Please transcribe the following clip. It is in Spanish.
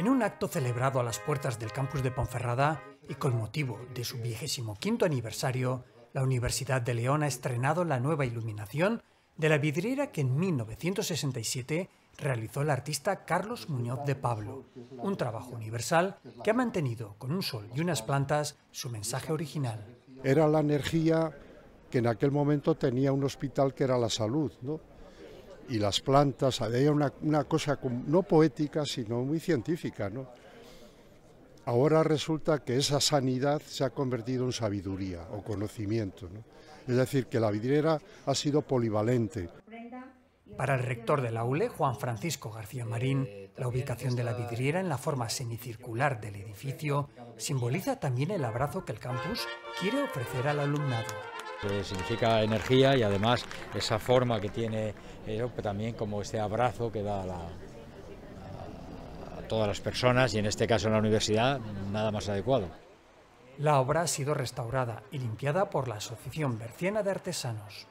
En un acto celebrado a las puertas del campus de Ponferrada y con motivo de su 25 quinto aniversario, la Universidad de León ha estrenado la nueva iluminación de la vidriera que en 1967 realizó el artista Carlos Muñoz de Pablo, un trabajo universal que ha mantenido con un sol y unas plantas su mensaje original. Era la energía que en aquel momento tenía un hospital que era la salud, ¿no? y las plantas, había una, una cosa no poética, sino muy científica. Ahora resulta que esa sanidad se ha convertido en sabiduría o conocimiento. Es decir, que la vidriera ha sido polivalente. Para el rector de la Juan Francisco García Marín, la ubicación de la vidriera en la forma semicircular del edificio simboliza también el abrazo que el campus quiere ofrecer al alumnado significa energía y además esa forma que tiene eh, también como este abrazo que da a, a todas las personas y en este caso en la universidad, nada más adecuado. La obra ha sido restaurada y limpiada por la Asociación Berciana de Artesanos.